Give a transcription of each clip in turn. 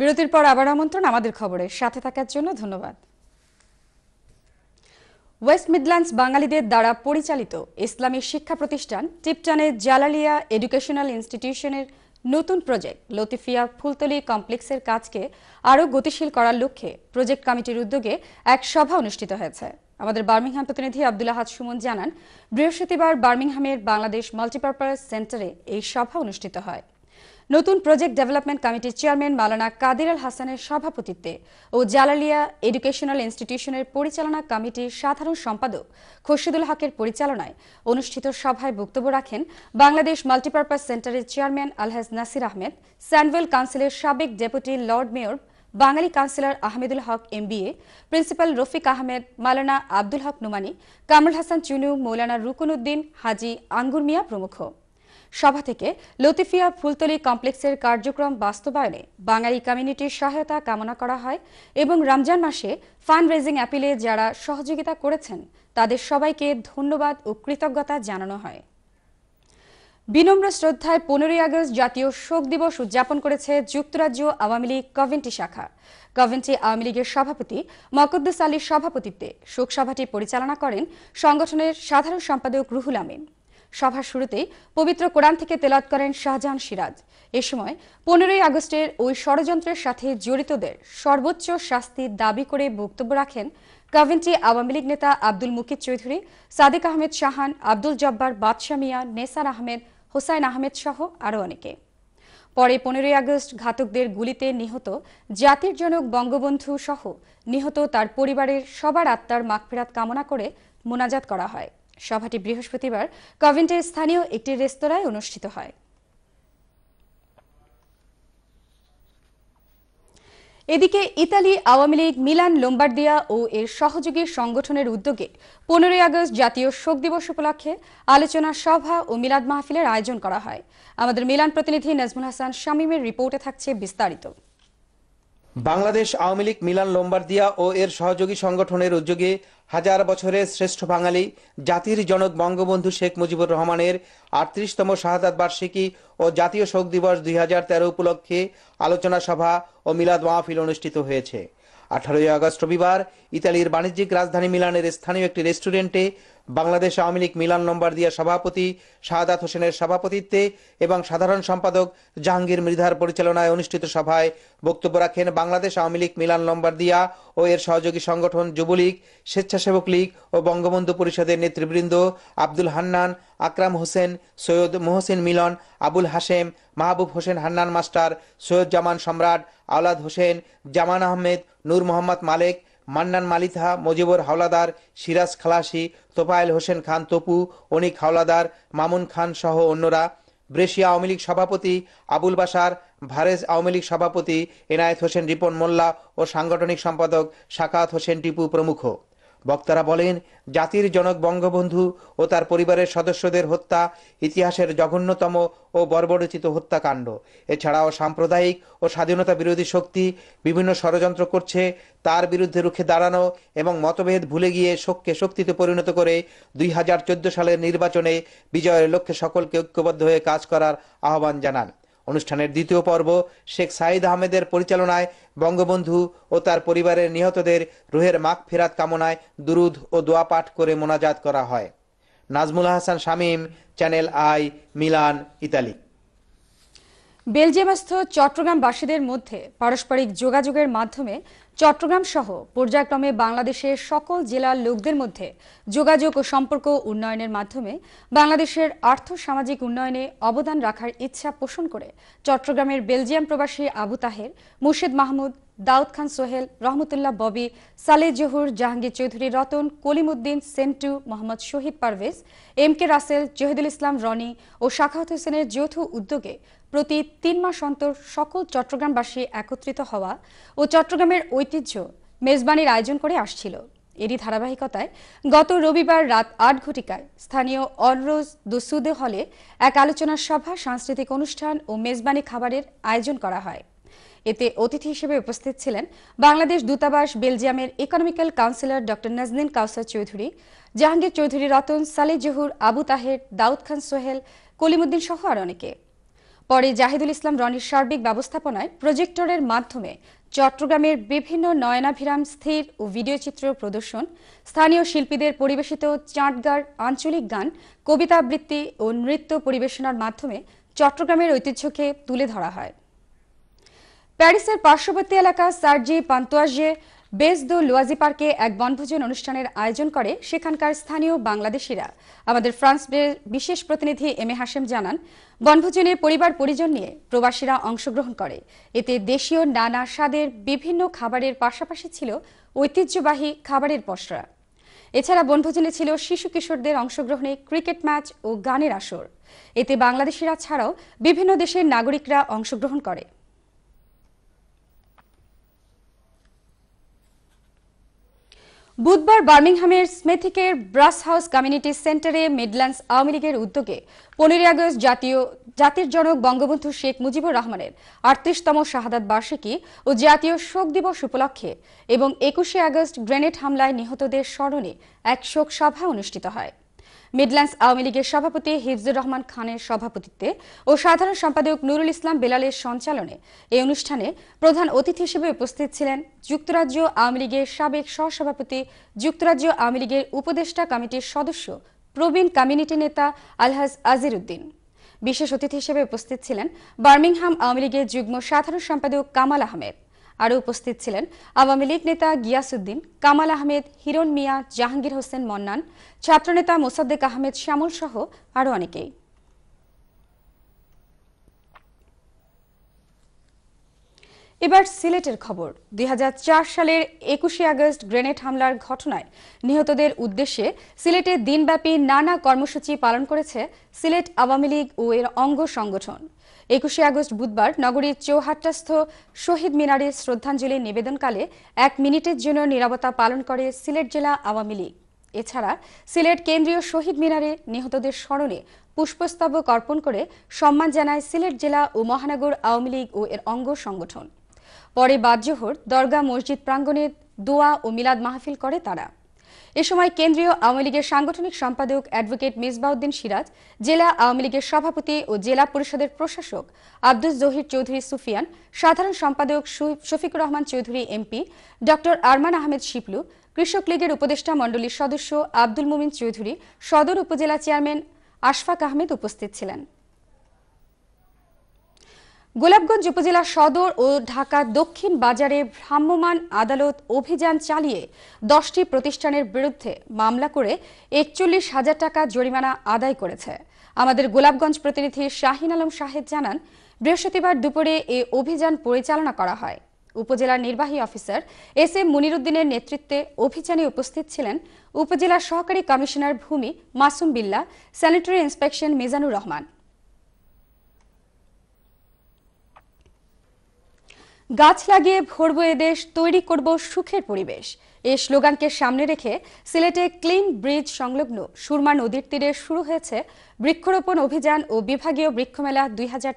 বিরতির পর আবার আমন্ত্রণ আমাদের খবরে সাথে থাকার জন্য ধন্যবাদ ওয়েস্ট মিডল্যান্ডস বাঙালিদের দ্বারা পরিচালিত ইসলামী শিক্ষা প্রতিষ্ঠান টিপটানের জালালিয়া এডুকেশনাল ইনস্টিটিউশনের নতুন প্রজেক্ট লতিফিয়া ফুলতলি কমপ্লেক্সের কাজকে আরও গতিশীল করার লক্ষ্যে প্রজেক্ট কমিটির উদ্যোগে এক সভা অনুষ্ঠিত হয়েছে আমাদের বার্মিংহাম প্রতিনিধি আবদুল্লাহ হাত সুমন জানান বৃহস্পতিবার বার্মিংহামের বাংলাদেশ মাল্টিপারপাস সেন্টারে এই সভা অনুষ্ঠিত হয় নতুন প্রজেক্ট ডেভেলপমেন্ট কমিটির চেয়ারম্যান মালানা কাদের আল হাসানের সভাপতিত্বে ও জালালিয়া এডুকেশনাল ইনস্টিটিউশনের পরিচালনা কমিটির সাধারণ সম্পাদক খুরশিদুল হকের পরিচালনায় অনুষ্ঠিত সভায় বক্তব্য রাখেন বাংলাদেশ মাল্টিপারপাস সেন্টারের চেয়ারম্যান আলহাজ নাসির আহমেদ স্যান্ডওয়েল কাউন্সিলের সাবেক deputy lord mayor Bengali councillor Ahmedul Haque MBA principal Rafiq Ahmed Maulana Abdul Haque Numani Kamrul Hasan Chunu Maulana Rukun Uddin Haji Angur Mia প্রমুখ সভা থেকে লতিফিয়া ফুলতলি কমপ্লেক্সের কার্যক্রম বাস্তবায়নে বাঙালি কমিউনিটির সহায়তা কামনা করা হয় এবং রমজান মাসে ফান্ড রেজিং অ্যাপিলে যারা সহযোগিতা করেছেন তাদের সবাইকে ধন্যবাদ ও কৃতজ্ঞতা জানানো হয় বিনম্র শ্রদ্ধায় পনেরোই আগস্ট জাতীয় শোক দিবস উদযাপন করেছে যুক্তরাজ্য আওয়ামী লীগ কভেন্টি শাখা কভেন্টি আওয়ামী লীগের সভাপতি মকদ্দুস আলীর সভাপতিত্বে শোকসভাটি পরিচালনা করেন সংগঠনের সাধারণ সম্পাদক রুহুল আমিন সভার শুরুতেই পবিত্র কোরআন থেকে তেলাত করেন শাহজাহান সিরাজ এ সময় পনেরোই আগস্টের ওই ষড়যন্ত্রের সাথে জড়িতদের সর্বোচ্চ শাস্তির দাবি করে বক্তব্য রাখেন কাভেন্ট্রি আওয়ামী লীগ নেতা আব্দুল মুকিদ চৌধুরী সাদেক আহমেদ শাহান আব্দুল জব্বার বাদশা মিয়া নেসার আহমেদ হোসাইন আহমেদ সহ আরও অনেকে পরে পনেরোই আগস্ট ঘাতকদের গুলিতে নিহত জাতির জনক বঙ্গবন্ধু সহ নিহত তার পরিবারের সবার আত্মার মাগফেরাত কামনা করে মোনাজাত করা হয় সভাটি বৃহস্পতিবার কভেন্টের স্থানীয় একটি রেস্তোরাঁয় অনুষ্ঠিত হয় এদিকে Italy Awami League Milan Lombardia ও এর সহযোগী সংগঠনের উদ্যোগে পনেরোই আগস্ট জাতীয় শোক দিবস উপলক্ষে আলোচনা সভা ও মিলাদ মাহফিলের আয়োজন করা হয় আমাদের মিলান প্রতিনিধি নাজমুল হাসান শামীমের রিপোর্টে থাকছে বিস্তারিত বাংলাদেশ আওয়ামী লীগ মিলান লোম্বার্দিয়া ও এর সহযোগী সংগঠনের উদ্যোগে হাজার বছরের শ্রেষ্ঠ বাঙালি জাতির জনক বঙ্গবন্ধু শেখ মুজিবুর রহমানের আটত্রিশতম শাহাদাত বার্ষিকী ও জাতীয় শোক দিবস দুই হাজার তেরো উপলক্ষে আলোচনা সভা ও মিলাদ মাহফিল অনুষ্ঠিত হয়েছে আঠারোই আগস্ট রবিবার ইতালির বাণিজ্যিক রাজধানী মিলানের স্থানীয় একটি রেস্টুরেন্টে Bangladesh Awami League Milan Lombardia সভাপতি শাহাদাত হোসেনের সভাপতিত্বে এবং সাধারণ সম্পাদক জাহাঙ্গীর মৃধার পরিচালনায় অনুষ্ঠিত সভায় বক্তব্য রাখেন Bangladesh Awami League Milan Lombardia ও এর সহযোগী সংগঠন যুবলীগ স্বেচ্ছাসেবক লীগ ও বঙ্গবন্ধু পরিষদের নেতৃবৃন্দ আব্দুল হান্নান আকরাম হোসেন সৈয়দ মোহসেন মিলন আবুল হাশেম মাহবুব হোসেন হান্নান মাস্টার সৈয়দ জামান সম্রাট আওলাদ হোসেন জামান আহমেদ নূর মোহাম্মদ মালেক মান্নান মালিথা মজিবর হাওলাদার সিরাজ খালাসি তোফায়েল হোসেন খান তপু অনিক হাওলাদার মামুন খান সহ অন্যরা ব্রেশিয়া আওয়ামী লীগ সভাপতি আবুল বাসার ভারেজ আওয়ামী লীগ সভাপতি এনায়েত হোসেন রিপন মোল্লা ও সাংগঠনিক সম্পাদক সাকাত হোসেন টিপু প্রমুখ বক্তারা বলেন জাতির জনক বঙ্গবন্ধু ও তার পরিবারের সদস্যদের হত্যা ইতিহাসের জঘন্যতম ও বর্বরচিত হত্যাকাণ্ড এছাড়াও সাম্প্রদায়িক ও স্বাধীনতা বিরোধী শক্তি বিভিন্ন ষড়যন্ত্র করছে তার বিরুদ্ধে রুখে দাঁড়ানো এবং মতভেদ ভুলে গিয়ে শোককে শক্তিতে পরিণত করে দুই সালের নির্বাচনে বিজয়ের লক্ষ্যে সকলকে ঐক্যবদ্ধ হয়ে কাজ করার আহ্বান জানান অনুষ্ঠানের দ্বিতীয় পর্ব শেখ সাইদ আহমেদের পরিচালনায় বঙ্গবন্ধু ও তার পরিবারের নিহতদের রুহের মাগ ফেরাত কামনায় দুরুদ ও দোয়া পাঠ করে মোনাজাত করা হয় Nazmul Hasan Shamim channel I Milan Italy বেলজিয়ামস্থ চট্টগ্রামবাসীদের মধ্যে পারস্পরিক যোগাযোগের মাধ্যমে চট্টগ্রাম সহ পর্যায়ক্রমে বাংলাদেশের সকল জেলার লোকদের মধ্যে যোগাযোগ ও সম্পর্ক উন্নয়নের মাধ্যমে বাংলাদেশের আর্থ সামাজিক উন্নয়নে অবদান রাখার ইচ্ছা পোষণ করে চট্টগ্রামের বেলজিয়াম প্রবাসী আবু তাহের মুর্শিদ মাহমুদ দাউদ খান সোহেল রহমতুল্লাহ ববি সালে জহুর জাহাঙ্গীর চৌধুরী রতন উদ্দিন সেন্টু মোহাম্মদ শহীদ পারভেজ এম কে রাসেল জহিদুল ইসলাম রনি ও শাখাহত হোসেনের যৌথ উদ্যোগে প্রতি তিন মাস অন্তর সকল চট্টগ্রামবাসী একত্রিত হওয়া ও চট্টগ্রামের ঐতিহ্য মেজবানির আয়োজন করে আসছিল এরই ধারাবাহিকতায় গত রবিবার রাত আট ঘটিকায় স্থানীয় অনরোজ দুসুদে হলে এক আলোচনা সভা সাংস্কৃতিক অনুষ্ঠান ও মেজবানি খাবারের আয়োজন করা হয় এতে অতিথি হিসেবে উপস্থিত ছিলেন বাংলাদেশ দূতাবাস বেলজিয়ামের economical councillor doctor Naznin Kawsar Chowdhury Jahangir Chowdhury Ratan Saleh Zahur Abu Taher দাউদ খান সোহেল কলিমুদ্দিন সহ আর অনেকে পরে জাহিদুল ইসলাম রনির সার্বিক ব্যবস্থাপনায় প্রজেক্টরের মাধ্যমে চট্টগ্রামের বিভিন্ন নয়নাভিরাম স্থির ও ভিডিও চিত্র প্রদর্শন স্থানীয় শিল্পীদের পরিবেশিত চাঁটগার আঞ্চলিক গান কবিতা আবৃত্তি ও নৃত্য পরিবেশনার মাধ্যমে চট্টগ্রামের ঐতিহ্যকে তুলে ধরা হয় প্যারিসের পার্শ্ববর্তী এলাকা সার্জি পান্তোয়াজে বেজদু লুয়াজি পার্কে এক বনভোজন অনুষ্ঠানের আয়োজন করে সেখানকার স্থানীয় বাংলাদেশিরা আমাদের ফ্রান্স বিশেষ প্রতিনিধি এম এ হাসেম জানান বনভোজনে পরিবার পরিজন নিয়ে প্রবাসীরা অংশগ্রহণ করে এতে দেশীয় নানা স্বাদের বিভিন্ন খাবারের পাশাপাশি ছিল ঐতিহ্যবাহী খাবারের পসরা এছাড়া বনভোজনে ছিল শিশু কিশোরদের অংশগ্রহণে ক্রিকেট ম্যাচ ও গানের আসর এতে বাংলাদেশিরা ছাড়াও বিভিন্ন দেশের নাগরিকরা অংশগ্রহণ করে বুধবার বার্মিংহামের স্মেথিকের ব্রাস হাউস কমিউনিটি সেন্টারে মিডল্যান্ডস আওয়ামী লীগের উদ্যোগে পনেরোই আগস্ট জাতীয় জাতির জনক বঙ্গবন্ধু শেখ মুজিবুর রহমানের আটত্রিশতম শাহাদাত বার্ষিকী ও জাতীয় শোক দিবস উপলক্ষে এবং একুশে আগস্ট গ্রেনেড হামলায় নিহতদের স্মরণে এক শোক সভা অনুষ্ঠিত হয় মিডল্যান্ডস আওয়ামী লীগের সভাপতি হিফজুর রহমান খানের সভাপতিত্বে ও সাধারণ সম্পাদক নুরুল ইসলাম বেলালের সঞ্চালনে এই অনুষ্ঠানে প্রধান অতিথি হিসেবে উপস্থিত ছিলেন যুক্তরাজ্য আওয়ামী লীগের সাবেক সহসভাপতি যুক্তরাজ্য আওয়ামী লীগের উপদেষ্টা কমিটির সদস্য প্রবীণ কমিউনিটি নেতা আলহাজ আজির উদ্দিন বিশেষ অতিথি হিসেবে উপস্থিত ছিলেন বার্মিংহাম আওয়ামী লীগের যুগ্ম সাধারণ সম্পাদক কামাল আহমেদ আরও উপস্থিত ছিলেন আওয়ামী লীগ নেতা গিয়াসুদ্দিন কামাল আহমেদ হিরণ মিয়া জাহাঙ্গীর হোসেন মন্নান ছাত্রনেতা মোসাদ্দেক আহমেদ শ্যামল সহ আরও অনেকেই এবার সিলেটের খবর দুই সালের একুশে আগস্ট গ্রেনেড হামলার ঘটনায় নিহতদের উদ্দেশ্যে সিলেটে দিনব্যাপী নানা কর্মসূচি পালন করেছে সিলেট আওয়ামী লীগ ও এর অঙ্গ সংগঠন একুশে আগস্ট বুধবার নগরীর চৌহাট্টাস্থ শহীদ মিনারে শ্রদ্ধাঞ্জলি নিবেদনকালে এক মিনিটের জন্য নিরাপত্তা পালন করে সিলেট জেলা আওয়ামী লীগ এছাড়া সিলেট কেন্দ্রীয় শহীদ মিনারে নিহতদের স্মরণে পুষ্পস্তবক অর্পণ করে সম্মান জানায় সিলেট জেলা ও মহানগর আওয়ামী লীগ ও এর অঙ্গ সংগঠন পরে বাদ জোহর দরগা মসজিদ প্রাঙ্গণে দোয়া ও মিলাদ মাহফিল করে তারা এ সময় কেন্দ্রীয় আওয়ামী লীগের সাংগঠনিক সম্পাদক অ্যাডভোকেট মিসবাউদ্দিন সিরাজ জেলা আওয়ামী লীগের সভাপতি ও জেলা পরিষদের প্রশাসক আব্দুল জহির চৌধুরী সুফিয়ান সাধারণ সম্পাদক শফিকুর রহমান চৌধুরী এমপি ডক্টর আরমান আহমেদ শিপলু কৃষক লীগের উপদেষ্টা মণ্ডলীর সদস্য আব্দুল মুমিন চৌধুরী সদর উপজেলা চেয়ারম্যান আশফাক আহমেদ উপস্থিত ছিলেন গোলাপগঞ্জ উপজেলা সদর ও ঢাকা দক্ষিণ বাজারে ভ্রাম্যমাণ আদালত অভিযান চালিয়ে দশটি প্রতিষ্ঠানের বিরুদ্ধে মামলা করে একচল্লিশ হাজার টাকা জরিমানা আদায় করেছে আমাদের গোলাপগঞ্জ প্রতিনিধি শাহিন আলম শাহেদ জানান বৃহস্পতিবার দুপুরে এ অভিযান পরিচালনা করা হয় উপজেলার নির্বাহী অফিসার এস এম মুনিরুদ্দিনের নেতৃত্বে অভিযানে উপস্থিত ছিলেন উপজেলা সহকারী কমিশনার ভূমি মাসুম বিল্লা স্যানিটারি ইন্সপেকশন মিজানুর রহমান গাছ লাগিয়ে ভরব দেশ তৈরি করব সুখের পরিবেশ এ স্লোগানকে সামনে রেখে সিলেটে ক্লিন ব্রিজ সংলগ্ন সুরমা নদীর তীরে শুরু হয়েছে বৃক্ষরোপণ অভিযান ও বিভাগীয় বৃক্ষমেলা দুই হাজার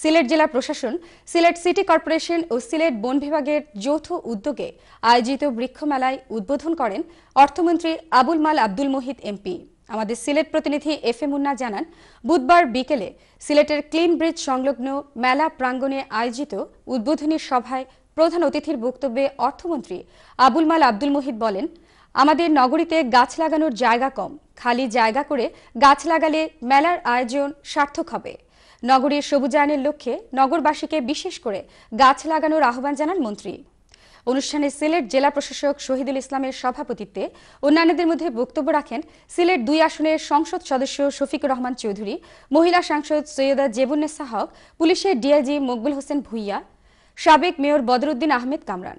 সিলেট জেলা প্রশাসন সিলেট সিটি কর্পোরেশন ও সিলেট বন বিভাগের যৌথ উদ্যোগে আয়োজিত বৃক্ষমেলায় উদ্বোধন করেন অর্থমন্ত্রী আবুল মাল আব্দুল মোহিত এমপি আমাদের সিলেট প্রতিনিধি এফ এ মুন্না জানান বুধবার বিকেলে সিলেটের ক্লিন ব্রিজ সংলগ্ন মেলা প্রাঙ্গণে আয়োজিত উদ্বোধনী সভায় প্রধান অতিথির বক্তব্যে অর্থমন্ত্রী আবুল মাল আব্দুল মুহিত বলেন আমাদের নগরীতে গাছ লাগানোর জায়গা কম খালি জায়গা করে গাছ লাগালে মেলার আয়োজন সার্থক হবে নগরীর সবুজায়নের লক্ষ্যে নগরবাসীকে বিশেষ করে গাছ লাগানোর আহ্বান জানান মন্ত্রী অনুষ্ঠানে সিলেট জেলা প্রশাসক শহীদুল ইসলামের সভাপতিত্বে অন্যান্যদের মধ্যে বক্তব্য রাখেন সিলেট দুই আসনের সংসদ সদস্য শফিকুর রহমান চৌধুরী মহিলা সাংসদ সৈয়দা জেবুন্নেসা সাহক পুলিশের ডিআইজি মকবুল হোসেন ভুইয়া সাবেক মেয়র বদরুদ্দিন আহমেদ কামরান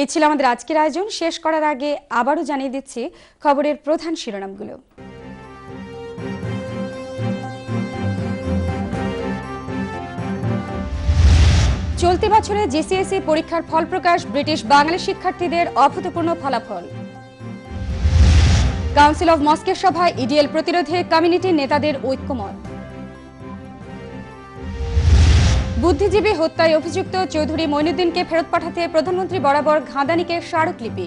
এই ছিল আমাদের আজকের আয়োজন শেষ করার আগে আবারও জানিয়ে দিচ্ছি খবরের প্রধান শিরোনামগুলো চলতি বছরে জিসিএসি e পরীক্ষার ফল প্রকাশ ব্রিটিশ বাঙালি শিক্ষার্থীদের অভূতপূর্ণ ফলাফল কাউন্সিল অব মস্কের সভায় ইডিএল e প্রতিরোধে কমিউনিটি নেতাদের ঐক্যমত বুদ্ধিজীবী হত্যায় অভিযুক্ত চৌধুরী মইনুদ্দিনকে ফেরত পাঠাতে প্রধানমন্ত্রী বরাবর ঘাঁদানিকে স্মারকলিপি